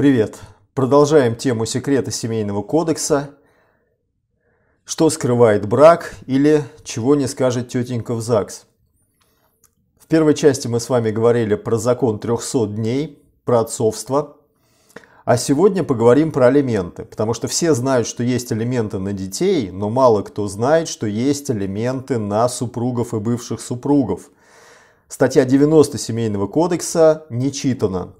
Привет! Продолжаем тему секрета семейного кодекса. Что скрывает брак или чего не скажет тетенька в ЗАГС? В первой части мы с вами говорили про закон 300 дней, про отцовство. А сегодня поговорим про алименты, потому что все знают, что есть алименты на детей, но мало кто знает, что есть алименты на супругов и бывших супругов. Статья 90 Семейного кодекса не читана,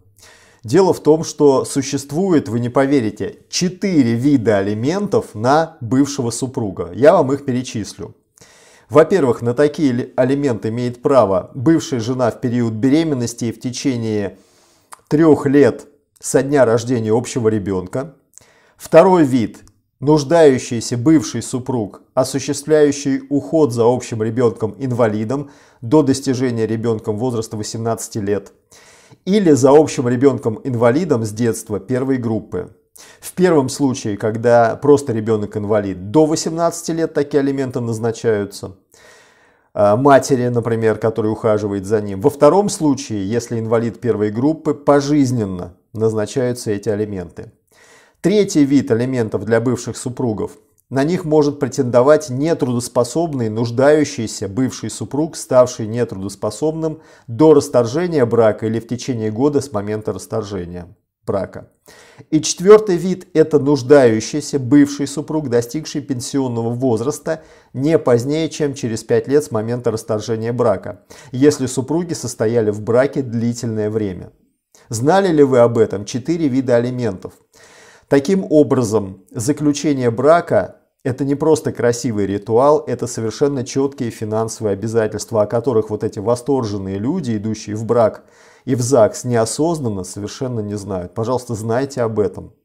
Дело в том, что существует, вы не поверите, 4 вида алиментов на бывшего супруга. Я вам их перечислю. Во-первых, на такие алименты имеет право бывшая жена в период беременности и в течение трех лет со дня рождения общего ребенка. Второй вид – нуждающийся бывший супруг, осуществляющий уход за общим ребенком инвалидом до достижения ребенком возраста 18 лет – или за общим ребенком-инвалидом с детства первой группы. В первом случае, когда просто ребенок инвалид, до 18 лет такие алименты назначаются а, матери, например, которая ухаживает за ним. Во втором случае, если инвалид первой группы, пожизненно назначаются эти алименты. Третий вид алиментов для бывших супругов – на них может претендовать нетрудоспособный, нуждающийся бывший супруг, ставший нетрудоспособным до расторжения брака или в течение года с момента расторжения брака. И четвертый вид – это нуждающийся бывший супруг, достигший пенсионного возраста не позднее, чем через 5 лет с момента расторжения брака, если супруги состояли в браке длительное время. Знали ли вы об этом? Четыре вида алиментов. Таким образом, заключение брака это не просто красивый ритуал, это совершенно четкие финансовые обязательства, о которых вот эти восторженные люди, идущие в брак и в ЗАГС неосознанно, совершенно не знают. Пожалуйста, знайте об этом.